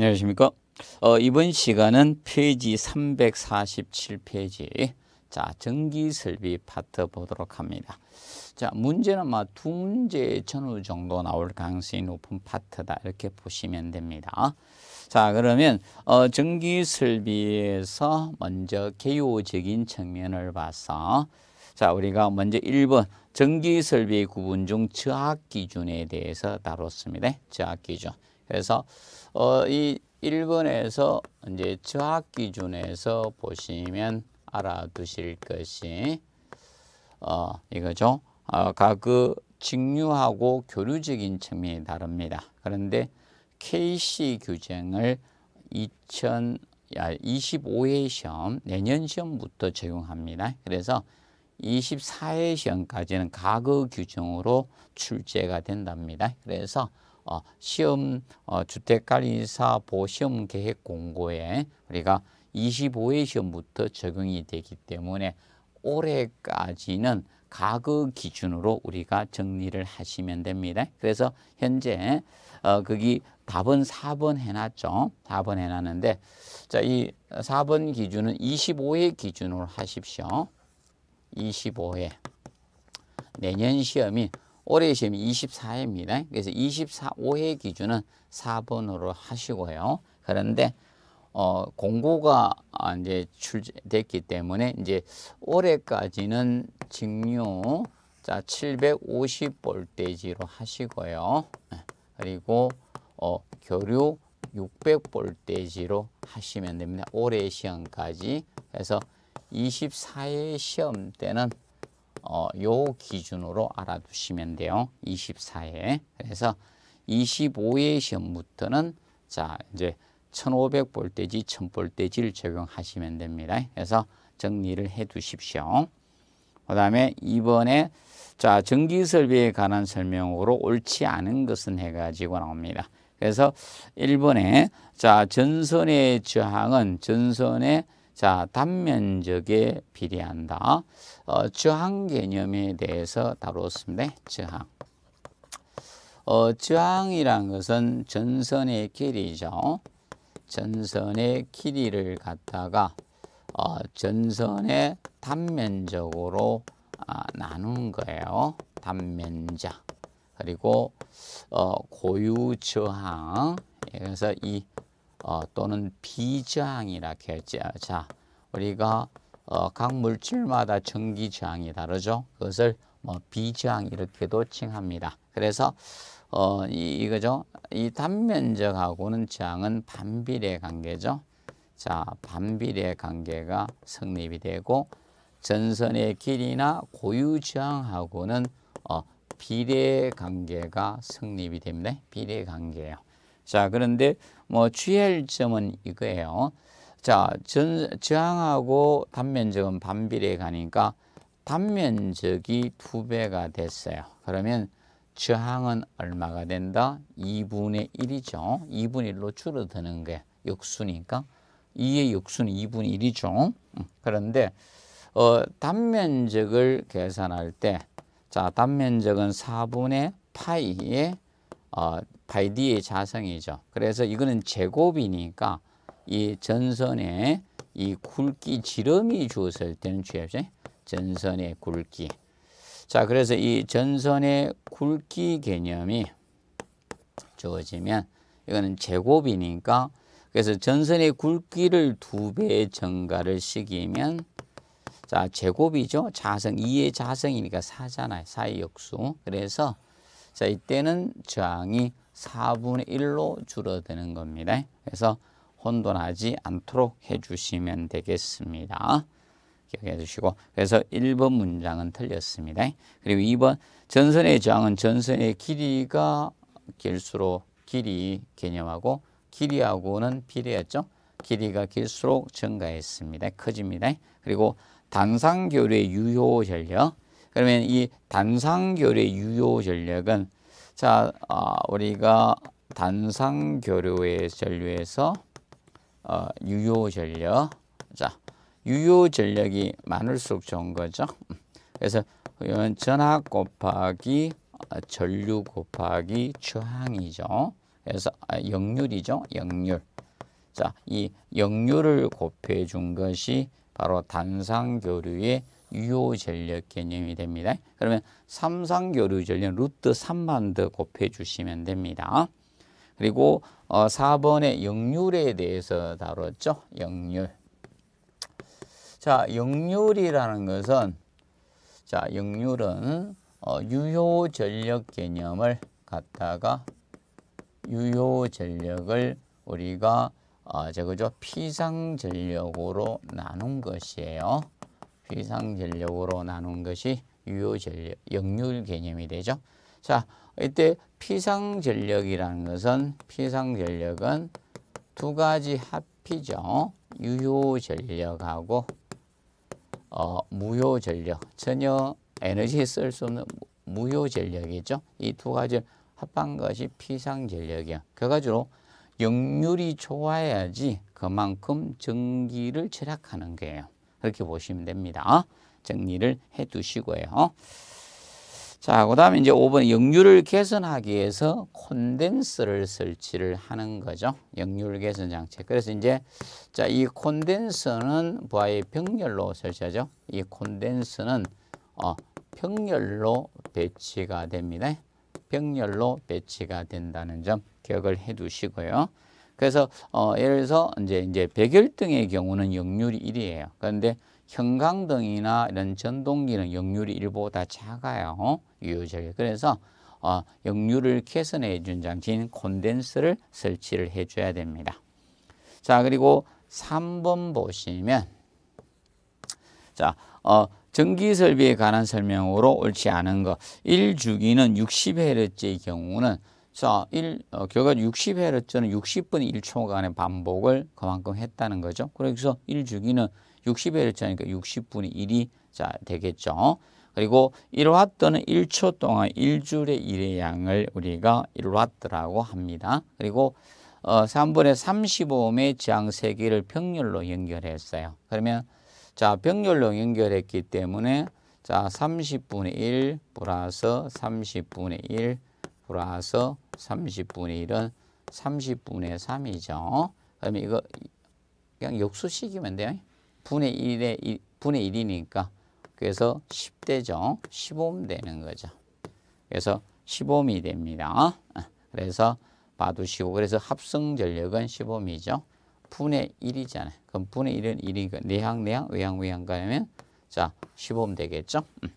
안녕하십니까 어, 이번 시간은 페이지 347페이지 자 전기설비 파트 보도록 합니다 자 문제는 막두 문제 전후 정도 나올 가능성이 높은 파트다 이렇게 보시면 됩니다 자 그러면 어, 전기설비에서 먼저 개요적인 측면을 봐서 자 우리가 먼저 1번 전기설비 구분 중 저항 기준에 대해서 다뤘습니다 저항 기준 그래서 어, 이 1번에서 이제 저학 기준에서 보시면 알아두실 것이 어, 이거죠. 어, 각그 직류하고 교류적인 측면이 다릅니다. 그런데 KC 규정을 2000 25회 시험, 내년 시험부터 적용합니다. 그래서 24회 시험까지는 과거 규정으로 출제가 된답니다. 그래서 어, 시험 어, 주택관리사 보시험 계획 공고에 우리가 25회 시험부터 적용이 되기 때문에 올해까지는 가거 기준으로 우리가 정리를 하시면 됩니다. 그래서 현재 어, 거기 답은 4번 해놨죠. 4번 해놨는데 자, 이 4번 기준은 25회 기준으로 하십시오. 25회. 내년 시험이 올해 시험이 24회입니다. 그래서 24회 기준은 4번으로 하시고요. 그런데 어, 공고가 이제 출제됐기 때문에 이제 올해까지는 직류 자 750볼대지로 하시고요. 네. 그리고 어, 교류 600볼대지로 하시면 됩니다. 올해 시험까지. 그래서 24회 시험 때는 어, 요 기준으로 알아두시면 돼요. 24회. 그래서 25회 시험부터는 자, 이제 1500볼대지1000볼대지를 적용하시면 됩니다. 그래서 정리를 해 두십시오. 그 다음에 이번에 자, 전기 설비에 관한 설명으로 옳지 않은 것은 해가지고 나옵니다. 그래서 1번에 자, 전선의 저항은 전선의 자, 단면적에 비례한다. 어, 저항 개념에 대해서 다뤘습니다. 저항. 어, 저항이란 것은 전선의 길이죠. 전선의 길이를 갖다가 어, 전선의 단면적으로 아, 나눈 거예요. 단면적. 그리고 어, 고유 저항. 그래서 이 어, 또는 비저항이라 할지 아, 자, 우리가 어, 각 물질마다 전기 저항이 다르죠. 그것을 뭐 비저항 이렇게도 칭합니다. 그래서 어, 이, 이거죠. 이 단면적하고는 저항은 반비례 관계죠. 자, 반비례 관계가 성립이 되고 전선의 길이나 고유 저항하고는 어, 비례 관계가 성립이 됩니다. 비례 관계예요. 자, 그런데 뭐 주의할 점은 이거예요. 자, 전, 저항하고 단면적은 반비례 가니까 단면적이 두배가 됐어요. 그러면 저항은 얼마가 된다? 2분의 1이죠. 2분의 1로 줄어드는 게 역수니까 2의 역수는 2분의 1이죠. 음, 그런데 어, 단면적을 계산할 때 자, 단면적은 4분의 파이의 어, 바이디의 자성이죠. 그래서 이거는 제곱이니까 이 전선의 이 굵기 지름이 주었을 때는 취합죠. 전선의 굵기. 자, 그래서 이 전선의 굵기 개념이 주어지면 이거는 제곱이니까 그래서 전선의 굵기를 두배 증가를 시키면 자, 제곱이죠. 자성, 2의 자성이니까 4잖아요. 4의 역수. 그래서 자, 이때는 저항이 4분의 1로 줄어드는 겁니다. 그래서 혼돈하지 않도록 해주시면 되겠습니다. 기억해 주시고 그래서 1번 문장은 틀렸습니다. 그리고 2번 전선의 저항은 전선의 길이가 길수록 길이 개념하고 길이하고는 비례했죠. 길이가 길수록 증가했습니다. 커집니다. 그리고 단상교류의 유효 전력 그러면 이 단상교류의 유효 전략은 자 어, 우리가 단상교류의 전류에서 어, 유효 전략 자 유효 전략이 많을수록 좋은 거죠. 그래서 전학 곱하기 아, 전류 곱하기 추항이죠. 그래서 아, 역률이죠. 역률. 자, 이 역률을 곱해 준 것이 바로 단상 교류의 유효전력 개념이 됩니다. 그러면 삼상교류전력 루트 3만 더 곱해주시면 됩니다. 그리고 어, 4번의 역률에 대해서 다뤘죠. 역률. 자, 역률이라는 것은 자, 역률은 어, 유효전력 개념을 갖다가 유효전력을 우리가 어, 저거죠. 피상전력으로 나눈 것이에요. 피상전력으로 나눈 것이 유효전력, 역률 개념이 되죠. 자, 이때 피상전력이라는 것은 피상전력은 두 가지 합이죠. 유효전력하고 어, 무효전력, 전혀 에너지 쓸수 없는 무효전력이죠. 이 두 가지를 합한 것이 피상전력이야. 그가지고 역률이 좋아야지 그만큼 전기를 절약하는 거예요. 그렇게 보시면 됩니다. 어? 정리를 해 두시고요. 자, 그 다음에 이제 5번 역류를 개선하기 위해서 콘덴서를 설치를 하는 거죠. 역률 개선 장치. 그래서 이제 자, 이 콘덴서는 부하의 병렬로 설치하죠. 이 콘덴서는 어, 병렬로 배치가 됩니다. 병렬로 배치가 된다는 점 기억을 해 두시고요. 그래서 어, 예를 들어서 이제 이제 백열등의 경우는 역률이 일이에요 그런데 형광등이나 이런 전동기는 역률이 일보다 작아요. 어? 유효적이 그래서 어, 역류를 개선해 준 장치인 콘덴서를 설치를 해 줘야 됩니다. 자, 그리고 3번 보시면 자, 어, 전기 설비에 관한 설명으로 옳지 않은 거. 1주기는 60Hz의 경우는 자, 1, 어, 결과 60Hz는 60분 1초간의 반복을 그만큼 했다는 거죠. 그래서 1 주기는 60Hz니까 60분의 1이 자, 되겠죠. 그리고 1와는 1초 동안 1줄의 1의 양을 우리가 1와라고 합니다. 그리고 어, 3분의 35옴의 지향 세기를 병렬로 연결했어요. 그러면 자, 병렬로 연결했기 때문에 자, 30분의 1 플러스 30분의 1 플러스 30분의 1은 30분의 3이죠. 그러 이거 그냥 역수식이면 돼요. 분의 1에 분의 1이니까 그래서 10대죠. 15옴 되는 거죠. 그래서 15옴이 됩니다. 그래서 봐두시고 그래서 합성 전력은 15옴이죠. 분의 1이잖아요. 그럼 분의 1은 1이니까 내향, 내향, 외향, 외향 가면 자 15옴 되겠죠. 음.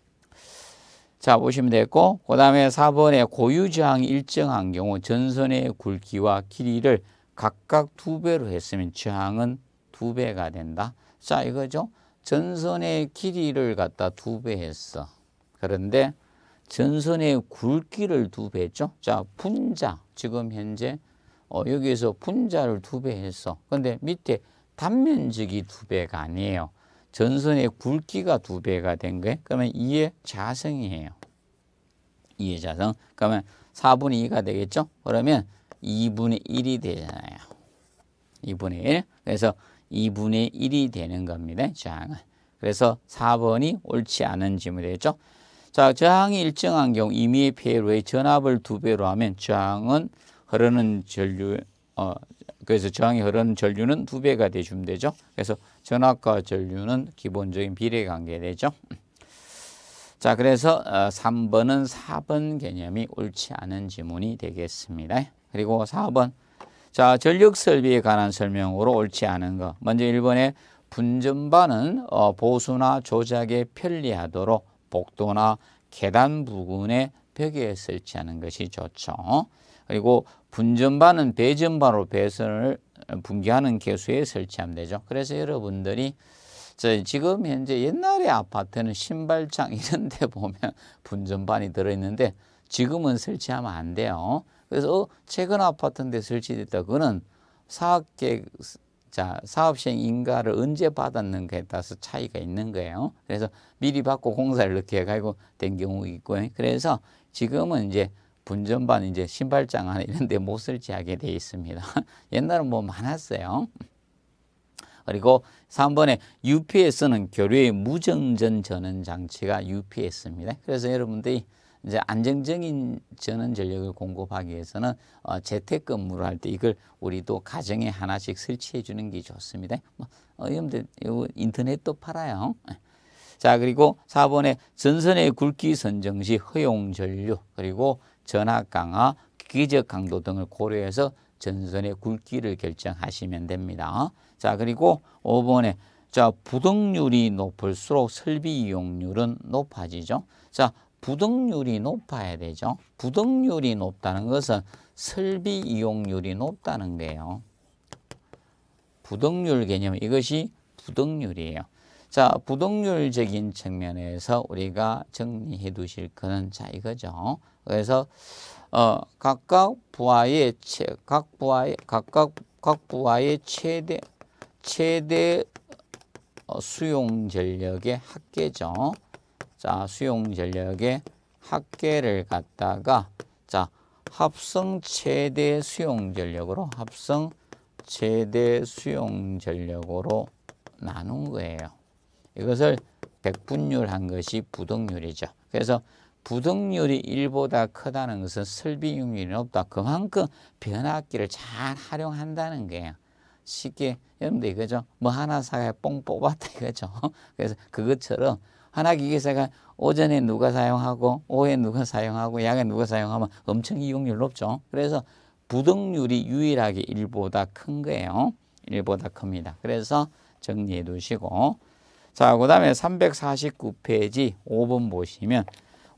자 보시면 됐고 그 다음에 4번에 고유지항이 일정한 경우 전선의 굵기와 길이를 각각 두배로 했으면 지항은 두배가 된다. 자 이거죠. 전선의 길이를 갖다 두 배 했어. 그런데 전선의 굵기를 두 배 했죠. 자 분자 지금 현재 어, 여기에서 분자를 두 배 했어. 근데 밑에 단면적이 두 배가 아니에요. 전선의 굵기가 두 배가 된 거예요. 그러면 2의 자성이에요. 2의 자성. 그러면 4분의 2가 되겠죠? 그러면 2분의 1이 되잖아요. 2분의 1. 그래서 2분의 1이 되는 겁니다. 저항은. 그래서 4번이 옳지 않은 질문이 되겠죠? 자, 저항이 일정한 경우 임의의 피로의 전압을 두 배로 하면 저항은 흐르는 전류, 어, 그래서 저항이 흐르는 전류는 두 배가 되주면 되죠. 그래서 전압과 전류는 기본적인 비례관계 되죠. 자, 그래서 3번은 어, 4번 개념이 옳지 않은 지문이 되겠습니다. 그리고 4번. 자, 전력 설비에 관한 설명으로 옳지 않은 거. 먼저 1번에 분전반은 어, 보수나 조작에 편리하도록 복도나 계단 부근에 벽에 설치하는 것이 좋죠. 그리고 분전반은 배전반으로 배선을 분기하는 개수에 설치하면 되죠. 그래서 여러분들이 저 지금 현재 옛날에 아파트는 신발장 이런 데 보면 분전반이 들어있는데 지금은 설치하면 안 돼요. 그래서 어, 최근 아파트인데 설치됐다. 그거는 사업계 자, 사업시행 인가를 언제 받았는가에 따라서 차이가 있는 거예요. 그래서 미리 받고 공사를 이렇게 해가지고 된 경우가 있고요. 그래서 지금은 이제 분전반 이제 신발장 안에 이런 데못 설치하게 되어 있습니다. 옛날은 뭐 많았어요. 그리고 3번에 UPS는 교류의 무정전 전원 장치가 UPS입니다. 그래서 여러분들이 이제 안정적인 전원 전력을 공급하기 위해서는 어, 재택근무를 할 때 이걸 우리도 가정에 하나씩 설치해 주는 게 좋습니다. 뭐, 어, 여러분들 인터넷도 팔아요. 자 그리고 4번에 전선의 굵기 선정 시 허용 전류 그리고 전압 강화, 기적 강도 등을 고려해서 전선의 굵기를 결정하시면 됩니다. 자, 그리고 5번에 자, 부동률이 높을수록 설비 이용률은 높아지죠. 자, 부동률이 높아야 되죠. 부동률이 높다는 것은 설비 이용률이 높다는 거예요. 부동률 개념 이것이 부동률이에요. 자, 부동률적인 측면에서 우리가 정리해 두실 거는 자 이거죠. 그래서 어, 각각 부하의 최, 각 부하의 각각 각 부하의 최대 최대 어, 수용 전력의 합계죠. 자, 수용 전력의 합계를 갖다가 자, 합성 최대 수용 전력으로 합성 최대 수용 전력으로 나눈 거예요. 이것을 백분율한 것이 부동률이죠. 그래서 부등률이 1보다 크다는 것은 설비용률이 높다. 그만큼 변압기를 잘 활용한다는 거예요. 쉽게 여러분들 이거죠. 뭐 하나 사가 뽕 뽑았다 이거죠. 그래서 그것처럼 하나 기계사가 오전에 누가 사용하고 오후에 누가 사용하고 야간에 누가 사용하면 엄청 이용률 높죠. 그래서 부등률이 유일하게 1보다 큰 거예요. 1보다 큽니다. 그래서 정리해 두시고 자, 그 다음에 349페이지 5번 보시면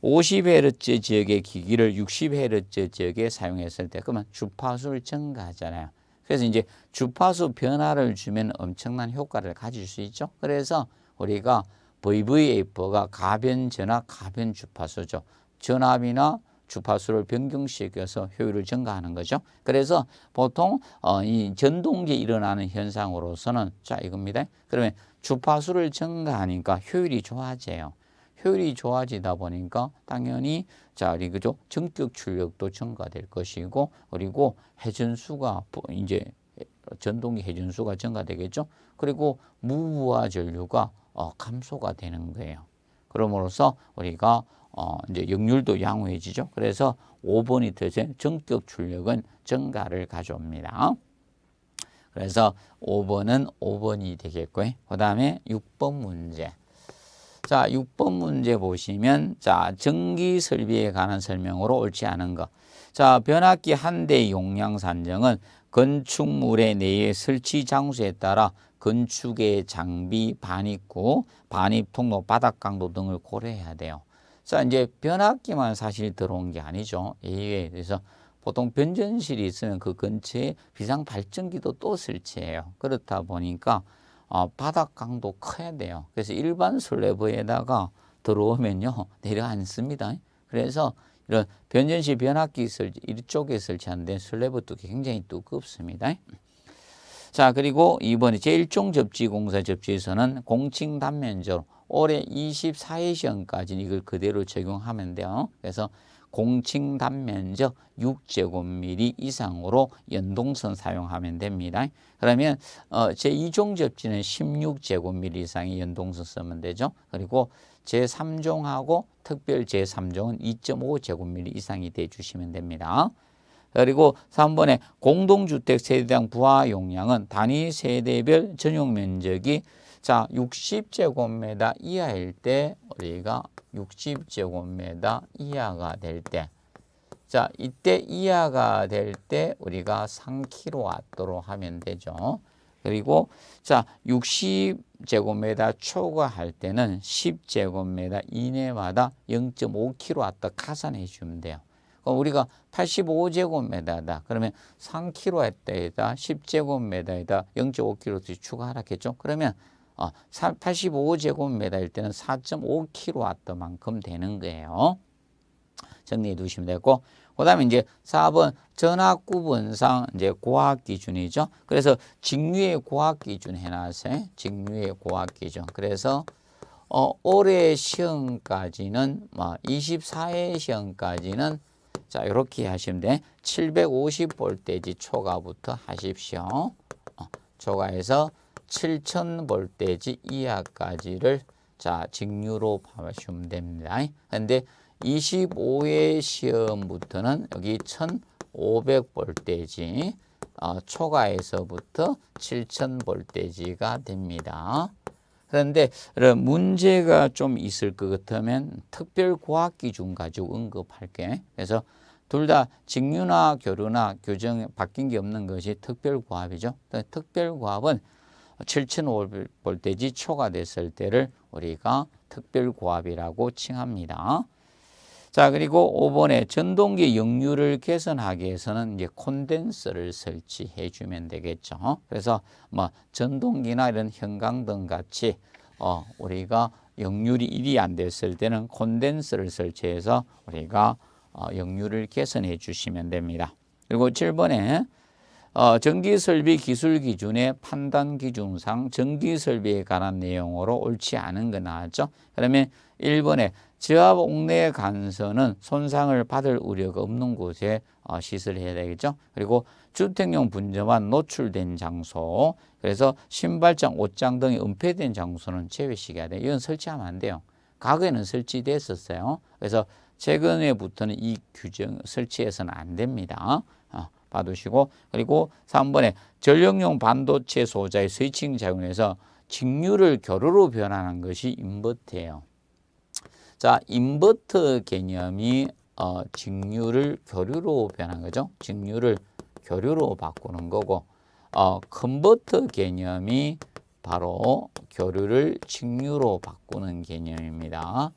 50Hz 지역의 기기를 60Hz 지역에 사용했을 때 그러면 주파수를 증가하잖아요. 그래서 이제 주파수 변화를 주면 엄청난 효과를 가질 수 있죠. 그래서 우리가 VVA4가 가변 전압, 가변 주파수죠. 전압이나 주파수를 변경시켜서 효율을 증가하는 거죠. 그래서 보통 어, 이 전동기 일어나는 현상으로서는 자 이겁니다. 그러면 주파수를 증가하니까 효율이 좋아져요. 효율이 좋아지다 보니까 당연히 자리 그죠? 전격 출력도 증가될 것이고 그리고 회전수가 이제 전동기 회전수가 증가되겠죠. 그리고 무부하 전류가 어, 감소가 되는 거예요. 그러므로서 우리가 어, 이제 역률도 양호해지죠. 그래서 5번이 되세 전격 출력은 증가를 가져옵니다. 그래서 5번은 5번이 되겠고요. 그 다음에 6번 문제. 자, 6번 문제 보시면 자, 전기 설비에 관한 설명으로 옳지 않은 것. 자, 변압기 한 대 용량 산정은 건축물의 내에 설치 장소에 따라 건축의 장비, 반입구, 반입 통로, 뭐 바닥 강도 등을 고려해야 돼요. 자, 이제 변압기만 사실 들어온 게 아니죠. 예외에 대해서 보통 변전실이 있으면 그 근처에 비상 발전기도 또 설치해요. 그렇다 보니까 어, 바닥 강도 커야 돼요. 그래서 일반 슬래브에다가 들어오면요 내려앉습니다. 그래서 이런 변전시 변압기 설치 이쪽에 설치한된 슬래브 두께 굉장히 두껍습니다. 자 그리고 이번에 제1종 접지 공사 접지에서는 공칭 단면적으로 올해 24회 시험까지 이걸 그대로 적용하면 돼요. 그래서 공칭단 면적 6제곱미리 이상으로 연동선 사용하면 됩니다. 그러면 어, 제2종 접지는 16제곱미리 이상의 연동선 쓰면 되죠. 그리고 제3종하고 특별 제3종은 2.5제곱미리 이상이 돼주시면 됩니다. 그리고 3번에 공동주택 세대당 부하 용량은 단위 세대별 전용 면적이 자, 60제곱미터 이하일 때 우리가 60제곱미터 이하가 될 때, 자, 이때 이하가 될 때 우리가 3kW로 하면 되죠. 그리고 자, 60제곱미터 초과할 때는 10제곱미터 이내마다 0.5kW 가산해 주면 돼요. 그럼 우리가 85제곱미터다. 그러면 3kW에다 10제곱미터에다 0.5kW씩 추가하라겠죠. 그러면 어, 아, 85제곱미터일 때는 4.5kW만큼 되는 거예요. 정리해 두시면 되고 그다음에 이제 4번 전학 구분상 이제 고학 기준이죠. 그래서 직류의 고학 기준 해놨어요. 직류의 고학 기준. 그래서 어, 올해 시험까지는 24회 뭐 시험까지는 자 이렇게 하시면 돼. 750볼때지 초과부터 하십시오. 어, 초과해서 7 0 0 0 볼테지 이하까지를 자 직류로 봐주시면 됩니다. 근데 25회 시험부터는 여기 1,500 볼테지 어, 초과에서부터 7천 볼테지가 됩니다. 그런데 문제가 좀 있을 것 같으면 특별 고학 기준 가지고 언급할게. 그래서 둘 다 직류나 교류나 교정 바뀐 게 없는 것이 특별 고압이죠. 특별 고압은 7,500볼트지 초가 됐을 때를 우리가 특별고압이라고 칭합니다. 자 그리고 5번에 전동기 역류를 개선하기 위해서는 이제 콘덴서를 설치해 주면 되겠죠. 그래서 뭐 전동기나 이런 형광등 같이 어 우리가 역률이 1이 안 됐을 때는 콘덴서를 설치해서 우리가 어, 역률을 개선해 주시면 됩니다. 그리고 7번에 어, 전기설비 기술 기준의 판단 기준상 전기설비에 관한 내용으로 옳지 않은 거 나왔죠. 그러면 1번에 지압 옥내 간선은 손상을 받을 우려가 없는 곳에 어, 시설해야 되겠죠. 그리고 주택용 분점만 노출된 장소 그래서 신발장, 옷장 등이 은폐된 장소는 제외시켜야 돼요. 이건 설치하면 안 돼요. 과거에는 설치됐었어요. 그래서 최근에부터는 이 규정 설치해서는 안 됩니다. 봐두시고 그리고 3번에 전력용 반도체 소자의 스위칭 작용에서 직류를 교류로 변하는 것이 인버터예요. 자, 인버터 개념이 어, 직류를 교류로 변한 거죠. 직류를 교류로 바꾸는 거고 어, 컨버터 개념이 바로 교류를 직류로 바꾸는 개념입니다.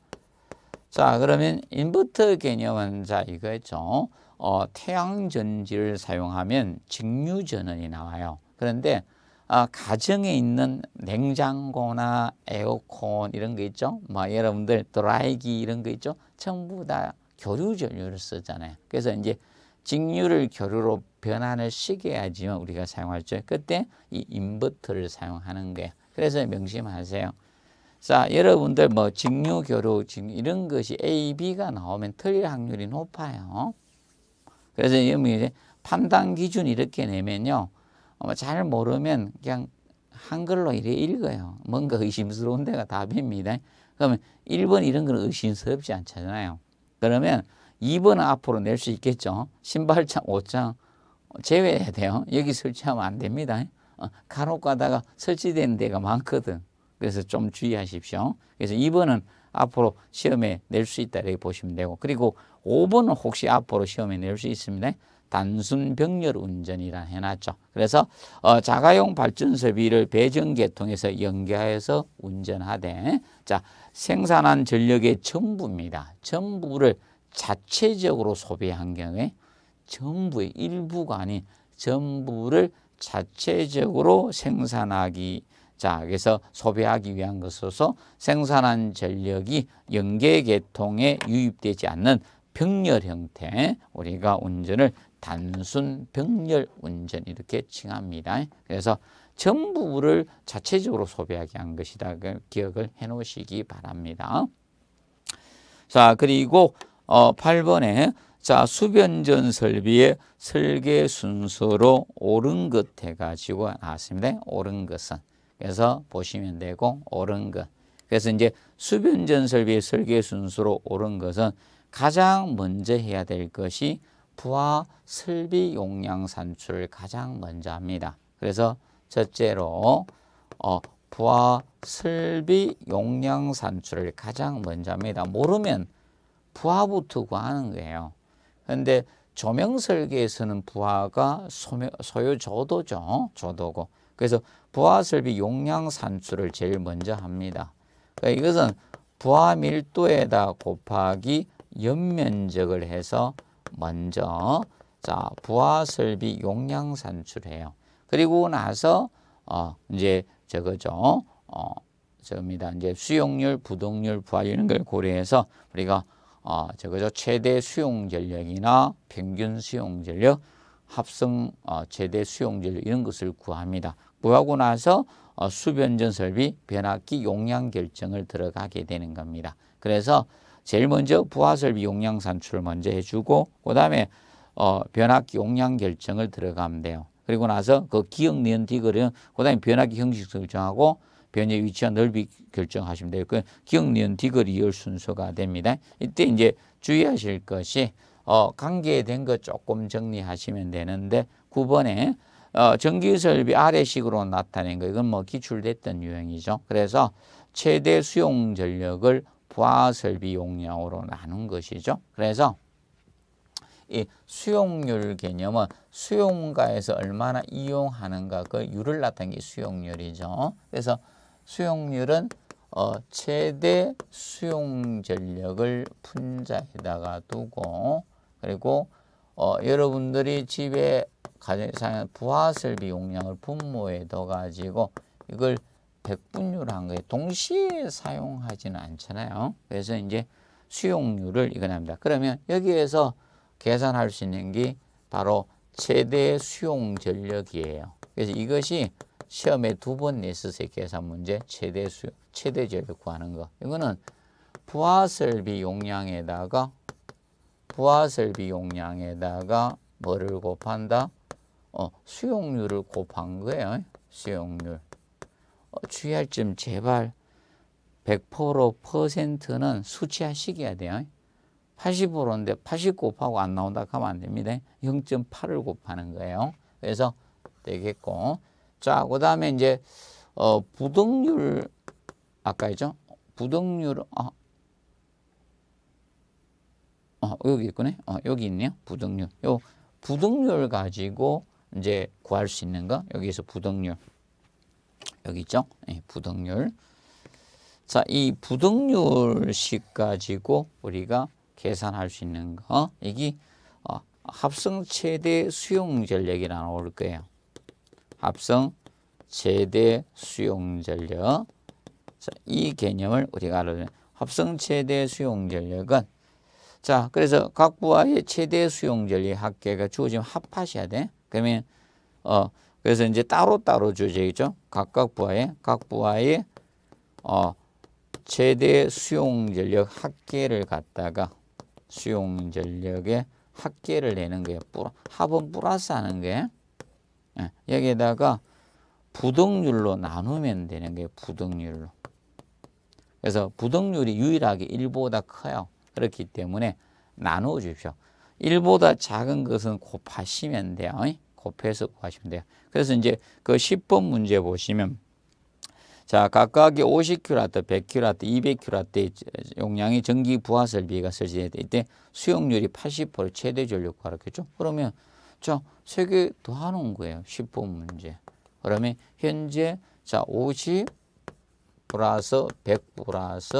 자, 그러면 인버터 개념은 자 이거였죠. 어, 태양전지를 사용하면 직류전원이 나와요. 그런데 어, 가정에 있는 냉장고나 에어컨 이런 거 있죠. 뭐 여러분들 드라이기 이런 거 있죠. 전부 다 교류 전류를 쓰잖아요. 그래서 이제 직류를 교류로 변환을 시켜야지만 우리가 사용할 줄 그때 이 인버터를 사용하는 거예요. 그래서 명심하세요. 자, 여러분들 뭐 직류, 교류, 직류 이런 것이 A, B가 나오면 틀릴 확률이 높아요. 그래서 뭐 이제 판단 기준 이렇게 내면요. 잘 모르면 그냥 한글로 이래 읽어요. 뭔가 의심스러운 데가 답입니다. 그러면 1번 이런 건 의심스럽지 않잖아요. 그러면 2번은 앞으로 낼 수 있겠죠. 신발장, 옷장 제외해야 돼요. 여기 설치하면 안 됩니다. 어, 간혹 가다가 설치된 데가 많거든. 그래서 좀 주의하십시오. 그래서 2번은 앞으로 시험에 낼 수 있다 이렇게 보시면 되고 그리고 5번은 혹시 앞으로 시험에 낼 수 있습니다. 단순 병렬 운전이라 해놨죠. 그래서 어, 자가용 발전설비를 배전계 통해서 연계하여서 운전하되 자 생산한 전력의 전부입니다. 전부를 자체적으로 소비한 경우에 전부의 일부가 아닌 전부를 자체적으로 생산하기 자, 그래서 소비하기 위한 것으로서 생산한 전력이 연계 계통에 유입되지 않는 병렬 형태 우리가 운전을 단순 병렬 운전 이렇게 칭합니다. 그래서 전부를 자체적으로 소비하게 한 것이다. 기억을 해 놓으시기 바랍니다. 자, 그리고 어 8번에 자, 수변전 설비의 설계 순서로 옳은 것 해가지고 나왔습니다. 옳은 것은. 그래서 보시면 되고 옳은 것. 그래서 이제 수변전 설비 설계 순서로 옳은 것은 가장 먼저 해야 될 것이 부하 설비 용량 산출을 가장 먼저 합니다. 그래서 첫째로 어, 부하 설비 용량 산출을 가장 먼저 합니다. 모르면 부하부터 구하는 거예요. 그런데 조명 설계에서는 부하가 소요 조도죠. 조도고. 그래서 부하설비 용량 산출을 제일 먼저 합니다. 그러니까 이것은 부하 밀도에다 곱하기 연면적을 해서 먼저 자 부하 설비 용량 산출해요. 그리고 나서 어 이제 저거죠. 어 저입니다. 이제 수용률, 부동률, 부하 이런 걸 고려해서 우리가 어 저거죠. 최대 수용 전력이나 평균 수용 전력, 합성 어 최대 수용 전력 이런 것을 구합니다. 뭐하고 나서 어, 수변전 설비 변압기 용량 결정을 들어가게 되는 겁니다. 그래서 제일 먼저 부하 설비 용량 산출을 먼저 해주고 그다음에 어, 변압기 용량 결정을 들어가면 돼요. 그리고 나서 그 기억 니은 디귿은 그다음에 변압기 형식 설정하고 변의 위치와 넓이 결정하시면 될거예요 그 기억 니은 디귿 이열 순서가 됩니다. 이때 이제 주의하실 것이 어, 관계된 거 조금 정리하시면 되는데 9번에 어, 전기설비 아래식으로 나타낸 거 이건 뭐 기출됐던 유형이죠. 그래서 최대 수용 전력을 부하설비 용량으로 나눈 것이죠. 그래서 이 수용률 개념은 수용가에서 얼마나 이용하는가 그 유를 나타낸 게 수용률이죠. 그래서 수용률은 어, 최대 수용 전력을 분자에다가 두고 그리고 어, 여러분들이 집에 가정상의 부하설 비용량을 분모에 넣어가지고 이걸 백분율한 거에 동시에 사용하지는 않잖아요. 그래서 이제 수용률을 이거합니다. 그러면 여기에서 계산할 수 있는 게 바로 최대 수용 전력이에요. 그래서 이것이 시험에 두번 냈었어요. 계산 문제 최대 수 최대 전력 구하는 거. 이거는 부하설비 용량에다가 부하설비 용량에다가 뭐를 곱한다? 어, 수용률을 곱한 거예요. 수용률. 어, 주의할 점 제발 100% 퍼센트는 수치화시켜야 돼요. 80%인데 80 곱하고 안 나온다 하면 안 됩니다. 0.8을 곱하는 거예요. 그래서 되겠고. 자, 그 다음에 이제, 어, 부동률, 아까 했죠? 부동률, 아, 어, 여기 있구네. 어, 여기 있네요. 부동률. 요, 부동률 가지고 이제 구할 수 있는 거 여기에서 부동률 여기 있죠? 예, 부등률 자, 이 부등률식 가지고 우리가 계산할 수 있는 거 이게 어, 합성 최대 수용 전력이 나올 거예요. 합성 최대 수용 전력 자, 이 개념을 우리가 알아야 합성 최대 수용 전력은 자, 그래서 각 부하의 최대 수용 전력 합계가 주어지면 합하셔야 돼. 그러면 어 그래서 이제 따로따로 주제이죠. 각각 부하의 각 부하의 어 최대 수용 전력 합계를 갖다가 수용 전력의 합계를 내는 거 합은 플러스 하는 게 예, 여기에다가 부등률로 나누면 되는 게 부등률로. 그래서 부등률이 유일하게 1보다 커요. 그렇기 때문에 나누어 주십시오. 1보다 작은 것은 곱하시면 돼요. 곱해서 구하시면 돼요. 그래서 이제 그 10번 문제 보시면 자 각각의 50kW, 100kW, 200kW 용량의 전기 부하 설비가 설치될 때 수용률이 80% 최대 전력 가르겠죠 그러면 자세개 더하는 거예요. 10번 문제. 그러면 현재 자50 플러스 100 플러스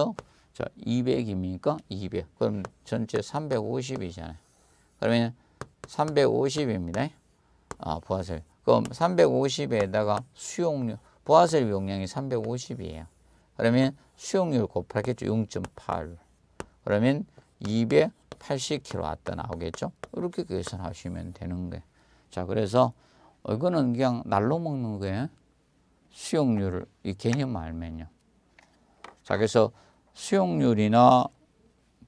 자 200입니까? 200. 그럼 전체 350이잖아요. 그러면 350입니다. 아, 부하설. 그럼 350에다가 수용률, 부하설 용량이 350이에요. 그러면 수용률 곱하겠죠. 0.8. 그러면 280kW 나오겠죠. 이렇게 계산하시면 되는 거예요. 자, 그래서 이거는 그냥 날로 먹는 거예요. 수용률을 이 개념 알면요. 자, 그래서 수용률이나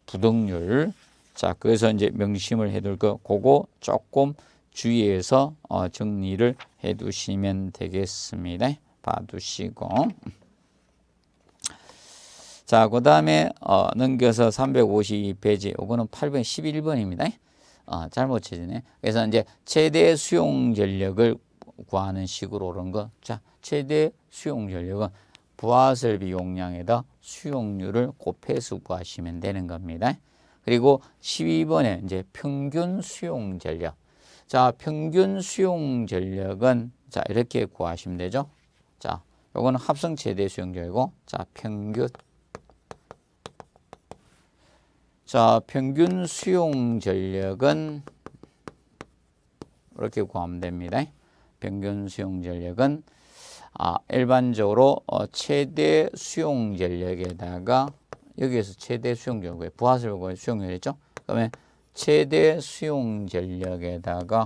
부동률 자, 그래서 이제 명심을 해둘 거, 그거 조금 주의해서 어, 정리를 해 두시면 되겠습니다. 봐 두시고. 자, 그 다음에 어, 넘겨서 352페이지, 이거는 811번입니다. 어, 잘못 찾으네. 그래서 이제 최대 수용 전력을 구하는 식으로 오른 거. 자, 최대 수용 전력은 부하설비 용량에다 수용률을 곱해서 구하시면 되는 겁니다. 그리고 12번에 이제 평균 수용 전력. 자, 평균 수용 전력은 자, 이렇게 구하시면 되죠. 자, 요거 합성 최대 수용 전이고 자, 평균 자, 평균 수용 전력은 이렇게 구하면 됩니다. 평균 수용 전력은 아, 일반적으로 어, 최대 수용 전력에다가 여기에서 최대 수용 전구에 부하수를 보고 수용률이죠. 그다음 최대 수용 전력에다가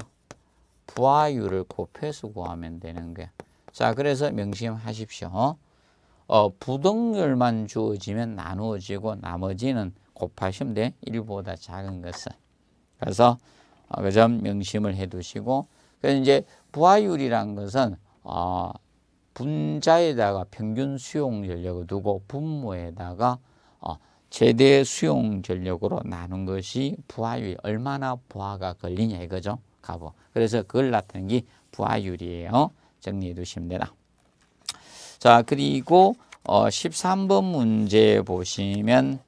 부하율을 곱해서 구하면 되는 게. 자, 그래서 명심하십시오. 어, 부동률만 주어지면 나누어지고 나머지는 곱하시면 돼. 1보다 작은 것은. 그래서 어, 그점 명심을 해 두시고 그래서 이제 부하율이란 것은 어, 분자에다가 평균 수용 전력을 두고 분모에다가 어, 최대 수용 전력으로 나눈 것이 부하율 이 얼마나 부하가 걸리냐 이거죠 값어 그래서 그걸 나타낸 게 부하율이에요 정리해 두시면 되나 자 그리고 어, 13번 문제 보시면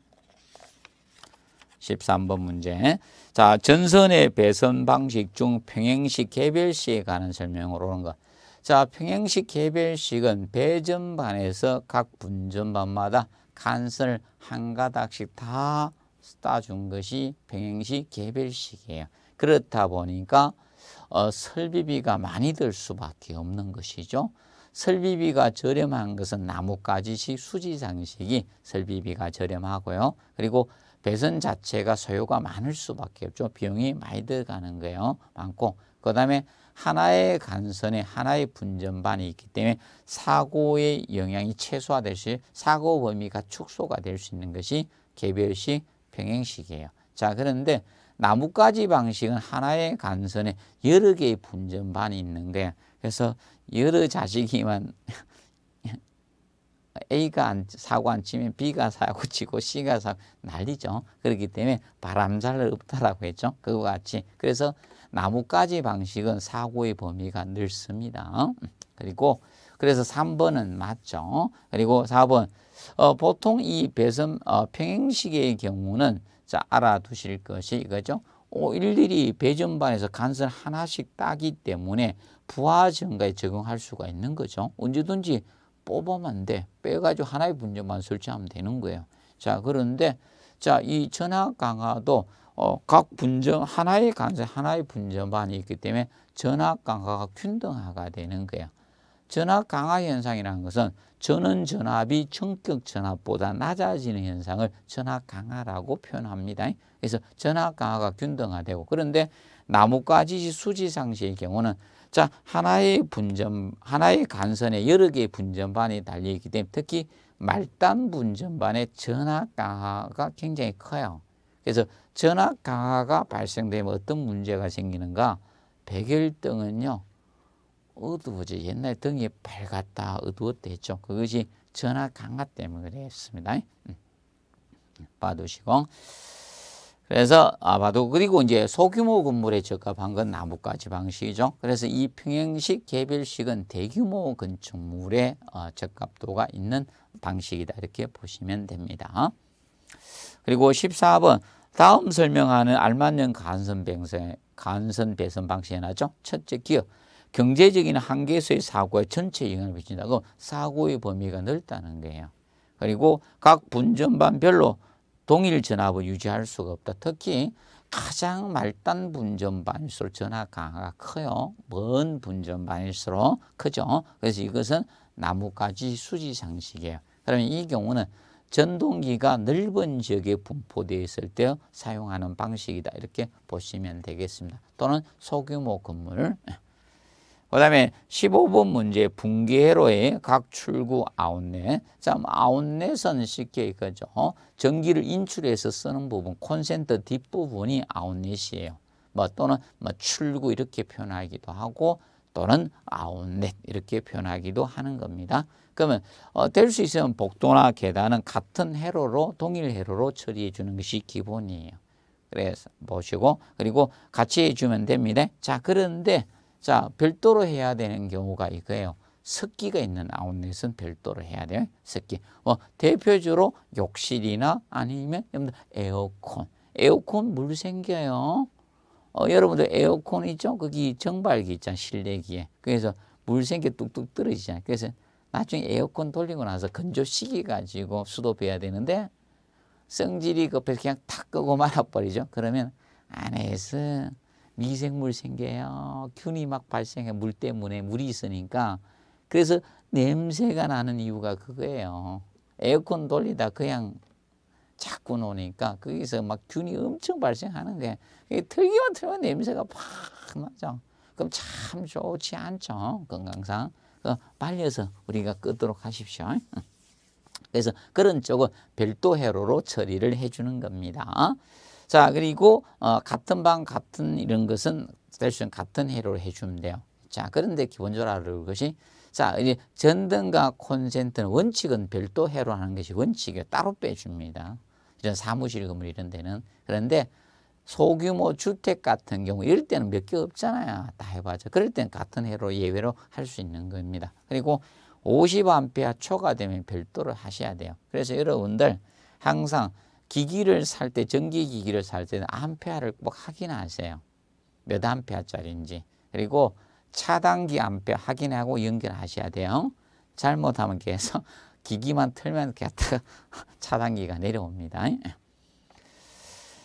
13번 문제 자 전선의 배선 방식 중 평행식 개별식에 관한 설명으로 오는 것. 자 평행식 개별식은 배전반에서 각 분전반마다 간설 한 가닥씩 다 따준 것이 병행시 개별식이에요. 그렇다 보니까 어, 설비비가 많이 들 수밖에 없는 것이죠. 설비비가 저렴한 것은 나뭇가지식 수지장식이 설비비가 저렴하고요. 그리고 배선 자체가 소요가 많을 수밖에 없죠. 비용이 많이 들어가는 거예요. 많고 그 다음에 하나의 간선에 하나의 분전반이 있기 때문에 사고의 영향이 최소화될시 사고 범위가 축소가 될 수 있는 것이 개별식 평행식이에요. 자 그런데 나뭇가지 방식은 하나의 간선에 여러 개의 분전반이 있는 거야. 그래서 여러 자식이만 A가 안, 사고 안 치면 B가 사고 치고 C가 사고 난리죠. 그렇기 때문에 바람잘 없다라고 했죠. 그와 같이. 그래서 나뭇가지 방식은 사고의 범위가 넓습니다. 그리고 그래서 3번은 맞죠. 그리고 4번 어, 보통 이 배선 어, 평행시의 경우는 자 알아두실 것이 이거죠. 오, 일일이 배전반에서 간선 하나씩 따기 때문에 부하 증가에 적용할 수가 있는 거죠. 언제든지 뽑으면 돼. 빼가지고 하나의 분전만 설치하면 되는 거예요. 자 그런데 자이 전압 강화도 어, 각 분점 하나의 간사 하나의 분점반이 있기 때문에 전압 강화가 균등화가 되는 거예요. 전압 강화 현상이라는 것은 전원 전압이 전격 전압보다 낮아지는 현상을 전압 강화라고 표현합니다. 그래서 전압 강화가 균등화되고 그런데 나뭇가지 수지 상시의 경우는 자 하나의 분점 하나의 간선에 여러 개의 분점반이 달려 있기 때문에 특히 말단 분점반의 전압 강화가 굉장히 커요. 그래서 전압 강화가 발생되면 어떤 문제가 생기는가? 백열등은요. 어두워져. 옛날 등이 밝았다, 어두웠다 했죠. 그것이 전압 강화 때문에 그랬습니다. 음. 봐두시고. 그래서 아 봐도 그리고 이제 소규모 건물에 적합한 건 나뭇가지 방식이죠. 그래서 이 평행식 개별식은 대규모 건축물에 어, 적합도가 있는 방식이다 이렇게 보시면 됩니다. 그리고 14번 다음 설명하는 알맞는간선배세 간선배선 방식에 나죠. 첫째 기업, 경제적인 한계에서의 사고의 전체 영향을 미친다. 고 사고의 범위가 넓다는 거예요. 그리고 각 분전반별로 동일 전압을 유지할 수가 없다. 특히 가장 말단 분전반일수록 전압 강화가 커요. 먼 분전반일수록 크죠. 그래서 이것은 나뭇가지 수지 장식이에요. 그러면 이 경우는 전동기가 넓은 지역에 분포되어 있을 때 사용하는 방식이다. 이렇게 보시면 되겠습니다. 또는 소규모 건물. 그 다음에 15번 문제 분기회로의 각 출구 아웃렛. 참 아웃렛은 쉽게 이거죠. 전기를 인출해서 쓰는 부분, 콘센트 뒷부분이 아웃렛이에요. 뭐 또는 뭐 출구 이렇게 표현하기도 하고 또는 아웃렛 이렇게 표현하기도 하는 겁니다. 그러면 어, 될 수 있으면 복도나 계단은 같은 회로로 동일 회로로 처리해 주는 것이 기본이에요. 그래서 보시고 그리고 같이 해주면 됩니다. 자 그런데 자 별도로 해야 되는 경우가 이거예요. 습기가 있는 아웃렛은 별도로 해야 돼요. 습기. 뭐 대표적으로 욕실이나 아니면 에어컨. 에어컨 물 생겨요. 어, 여러분들 에어컨 있죠? 거기 정발기 있잖아, 실내기에. 그래서 물 생겨 뚝뚝 떨어지잖아. 그래서 나중에 에어컨 돌리고 나서 건조 시기가지고 수도 빼야 되는데 성질이 급해서 그냥 탁 끄고 말아버리죠. 그러면 안에서 미생물 생겨요. 균이 막 발생해. 물 때문에 물이 있으니까. 그래서 냄새가 나는 이유가 그거예요. 에어컨 돌리다 그냥 자꾸 노니까 거기서 막 균이 엄청 발생하는데 이게 틀기만 틀면 냄새가 팍 나죠. 그럼 참 좋지 않죠. 건강상. 어, 말려서 우리가 끄도록 하십시오. 그래서 그런 쪽은 별도 회로로 처리를 해주는 겁니다. 자 그리고 어, 같은 방 같은 이런 것은 스테션 같은 회로를 해주면 돼요. 자 그런데 기본적으로 알 것이 자 이제 전등과 콘센트는 원칙은 별도 회로 하는 것이 원칙이에요. 따로 빼줍니다. 이런 사무실 건물 이런 데는 그런데 소규모 주택 같은 경우 이럴 때는 몇 개 없잖아요. 다 해봐죠. 그럴 때는 같은 해로 예외로 할 수 있는 겁니다. 그리고 50A 초과되면 별도로 하셔야 돼요. 그래서 여러분들 항상 기기를 살 때, 전기기기를 살 때는 암페아를 꼭 확인하세요. 몇 암페아짜리인지. 그리고 차단기 암페아 확인하고 연결하셔야 돼요. 잘못하면 계속 기기만 틀면 게다가 차단기가 내려옵니다. 예.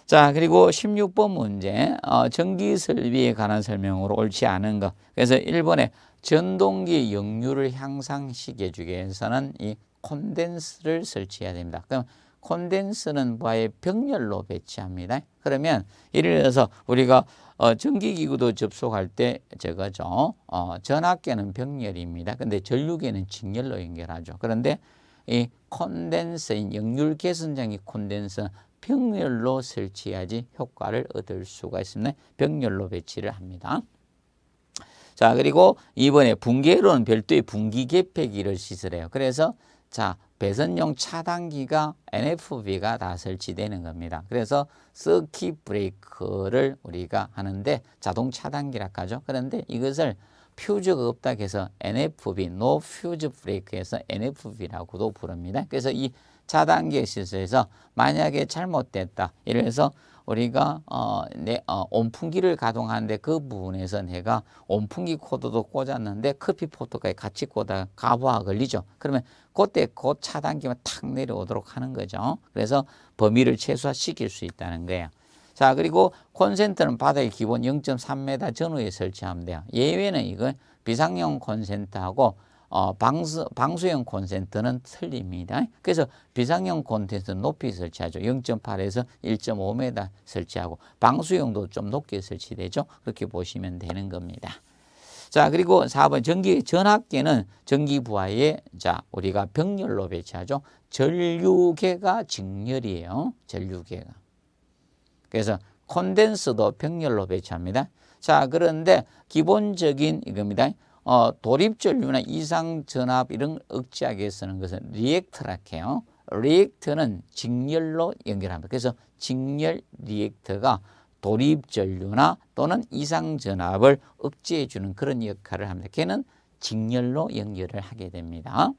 자, 그리고 16번 문제. 어, 전기 설비에 관한 설명으로 옳지 않은 것. 그래서 1번에 전동기 역류를 향상시켜 주기 위해서는 이 콘덴스를 설치해야 됩니다. 그럼 콘덴스는 바에 병렬로 배치합니다. 그러면 예를 들어서 우리가 어, 전기기구도 접속할 때 저거죠. 어, 전압계는 병렬입니다. 근데 전류계는 직렬로 연결하죠. 그런데 이 콘덴서인 역률 개선장의 콘덴서 병렬로 설치해야지 효과를 얻을 수가 있습니다. 병렬로 배치를 합니다. 자 그리고 이번에 분계로는 별도의 분기계폐기를 시설해요. 그래서 자 배선용 차단기가 NFB가 다 설치되는 겁니다. 그래서 서킷 브레이크를 우리가 하는데 자동 차단기라고 하죠. 그런데 이것을 퓨즈가 없다 해서 n f v 노 퓨즈 브레이크에서 NFB라고도 부릅니다. 그래서 이 차단기 시설에서 만약에 잘못됐다. 예를 들어서 우리가 어, 내, 어, 온풍기를 가동하는데 그 부분에서 내가 온풍기 코드도 꽂았는데 커피 포트까지 같이 꽂아 가부하 걸리죠. 그러면 그때 곧 그 차단기만 탁 내려오도록 하는 거죠. 그래서 범위를 최소화시킬 수 있다는 거예요. 자 그리고 콘센트는 바닥에 기본 0.3m 전후에 설치하면 돼요. 예외는 이거 비상용 콘센트하고 어, 방수, 방수형 콘센트는 틀립니다. 그래서 비상형 콘센트는 높이 설치하죠. 0.8에서 1.5m 설치하고 방수형도 좀 높게 설치되죠. 그렇게 보시면 되는 겁니다. 자 그리고 4번 전기 전압계는 전기 부하에 자 우리가 병렬로 배치하죠. 전류계가 직렬이에요. 전류계가. 그래서 콘덴서도 병렬로 배치합니다. 자 그런데 기본적인 이겁니다. 어, 돌입 전류나 이상 전압 이런 억제하기 위해 서는 것은 리액터라 해요. 리액터는 직렬로 연결합니다. 그래서 직렬 리액터가 돌입 전류나 또는 이상 전압을 억제해 주는 그런 역할을 합니다. 걔는 직렬로 연결을 하게 됩니다.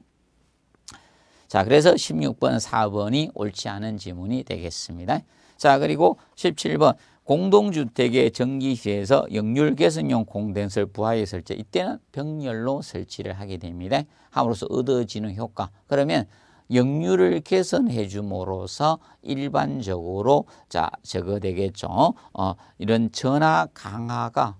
자, 그래서 16번, 4번이 옳지 않은 지문이 되겠습니다. 자, 그리고 17번 공동주택의 전기시에서 역률 개선용 공 d e 를 부하에 설치 이때는 병렬로 설치를 하게 됩니다. 함으로써 얻어지는 효과 그러면 역률을 개선해 줌으로써 일반적으로 자 저거 되겠죠. 어, 이런 전압 강화가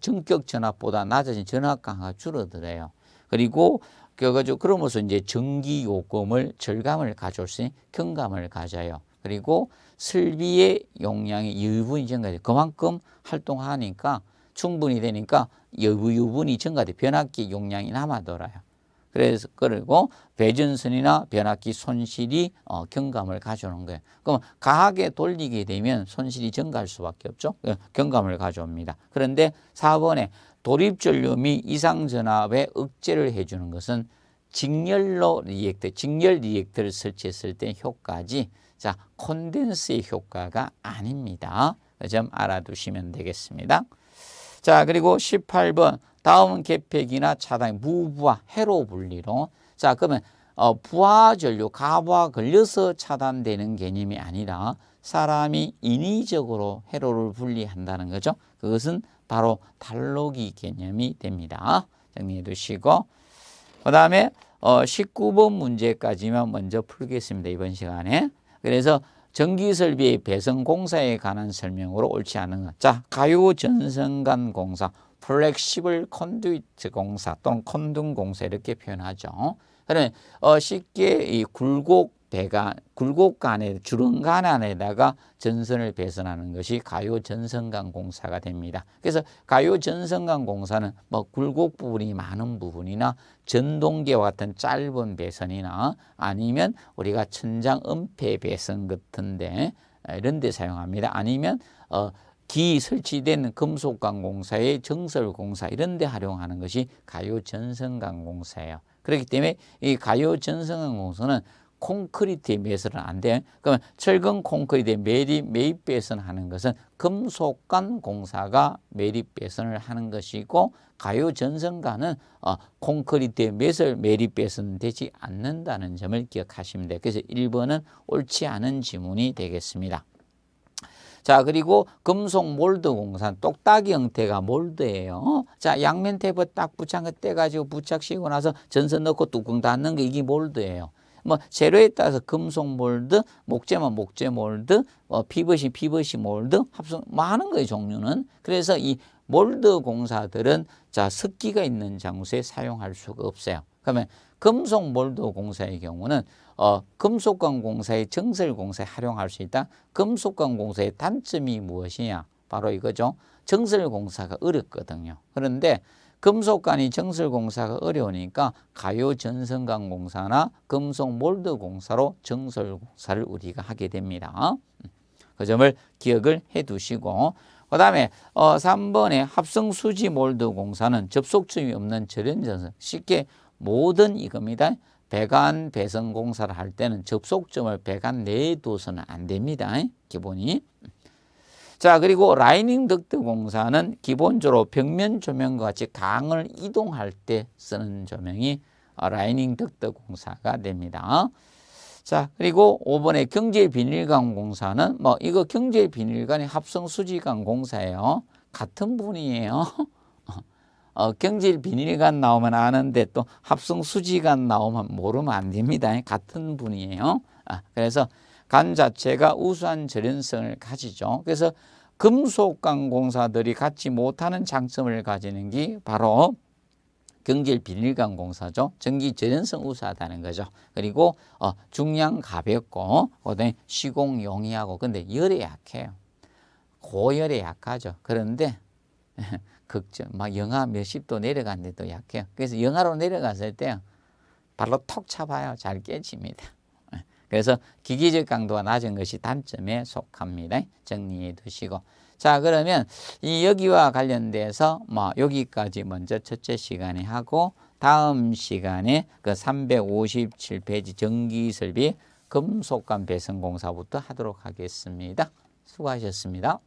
전격 전압보다 낮아진 전압 강화가 줄어들어요. 그리고 그래가지고 그러면서 이제 전기 요금을 절감을 가져올 수 있는 경감을 가져요. 그리고 설비의 용량이 유분이 증가돼 그만큼 활동하니까 충분히 되니까 여부 유분이 증가돼 변압기 용량이 남아돌아요. 그래서 그리고 배전선이나 변압기 손실이 어, 경감을 가져오는 거예요. 그럼 강하게 돌리게 되면 손실이 증가할 수밖에 없죠. 예, 경감을 가져옵니다. 그런데 4번에 돌입전류및 이상전압의 억제를 해주는 것은 직렬로 리액터, 직렬 리액터를 설치했을 때 효과지 자, 콘덴스의 효과가 아닙니다. 그 점 알아두시면 되겠습니다. 자, 그리고 18번 다음개폐기나 차단 무부하 해로 분리로 자, 그러면 어, 부하 전류 가부하 걸려서 차단되는 개념이 아니라 사람이 인위적으로 해로를 분리한다는 거죠. 그것은 바로 달로기 개념이 됩니다. 정리해 두시고 그 다음에 어, 19번 문제까지만 먼저 풀겠습니다. 이번 시간에. 그래서 전기설비 배선 공사에 관한 설명으로 옳지 않은 것. 자, 가요 전선간 공사, 플렉시블 컨듀이트 공사 또는 컨둔 공사 이렇게 표현하죠. 그러면 어, 쉽게 이 굴곡 배가 굴곡간에 주름간 안에다가 전선을 배선하는 것이 가요 전선간 공사가 됩니다. 그래서 가요 전선간 공사는 뭐 굴곡 부분이 많은 부분이나 전동계와 같은 짧은 배선이나 아니면 우리가 천장 은폐 배선 같은데 이런 데 사용합니다. 아니면 어, 기 설치된 금속강 공사의 정설 공사 이런 데 활용하는 것이 가요 전선강 공사예요. 그렇기 때문에 이 가요 전선강 공사는 콘크리트에 매서는 안 돼. 그러면 철근 콘크리트에 매립, 매입 배선 하는 것은 금속관 공사가 매립 배선을 하는 것이고 가요 전선가는 어, 콘크리트에 매설 매립 배선되지 않는다는 점을 기억하시면 돼요. 그래서 1번은 옳지 않은 지문이 되겠습니다. 자 그리고 금속 몰드 공산 똑딱이 형태가 몰드예요. 자 양면 테이프 딱 부착 떼가지고 부착시키고 나서 전선 넣고 뚜껑 닫는 게 이게 몰드예요. 뭐 재료에 따라서 금속 몰드, 목재만 목재 몰드, 어, 피벗이 피벗이 몰드 합성 많은 거예요 종류는. 그래서 이 몰드 공사들은 자 습기가 있는 장소에 사용할 수가 없어요. 그러면 금속 몰드 공사의 경우는 어, 금속광 공사의 정설 공사에 활용할 수 있다. 금속광 공사의 단점이 무엇이냐? 바로 이거죠. 정설 공사가 어렵거든요. 그런데 금속간이 정설공사가 어려우니까 가요전선간공사나 금속몰드공사로 정설공사를 우리가 하게 됩니다. 그 점을 기억을 해두시고 그 다음에 어, 3번에 합성수지 몰드 공사는 접속점이 없는 절연전선 쉽게 모든 이겁니다. 배관 배선 공사를 할 때는 접속점을 배관 내에 둬서는 안 됩니다. 기본이. 자 그리고 라이닝 덕트 공사는 기본적으로 벽면 조명과 같이 강을 이동할 때 쓰는 조명이 라이닝 덕트 공사가 됩니다. 자 그리고 5번에 경제 비닐광 공사는 뭐 이거 경제 비닐광의 합성 수지광 공사예요. 같은 분이에요. 어, 경질 비닐관 나오면 아는데 또 합성 수지관 나오면 모르면 안 됩니다. 같은 분이에요. 아, 그래서 간 자체가 우수한 절연성을 가지죠. 그래서 금속간 공사들이 갖지 못하는 장점을 가지는 게 바로 경질 비닐간 공사죠. 전기 절연성 우수하다는 거죠. 그리고 어, 중량 가볍고 그다음에 시공 용이하고 근데 열에 약해요. 고열에 약하죠. 그런데 극점 막 영하 몇십 도 내려갔는데도 약해요. 그래서 영하로 내려갔을 때 발로 톡 차봐요. 잘 깨집니다. 그래서 기기적 강도가 낮은 것이 단점에 속합니다. 정리해 두시고. 자, 그러면 이 여기와 관련돼서 뭐 여기까지 먼저 첫째 시간에 하고 다음 시간에 그 357페이지 전기 설비 금속관 배선 공사부터 하도록 하겠습니다. 수고하셨습니다.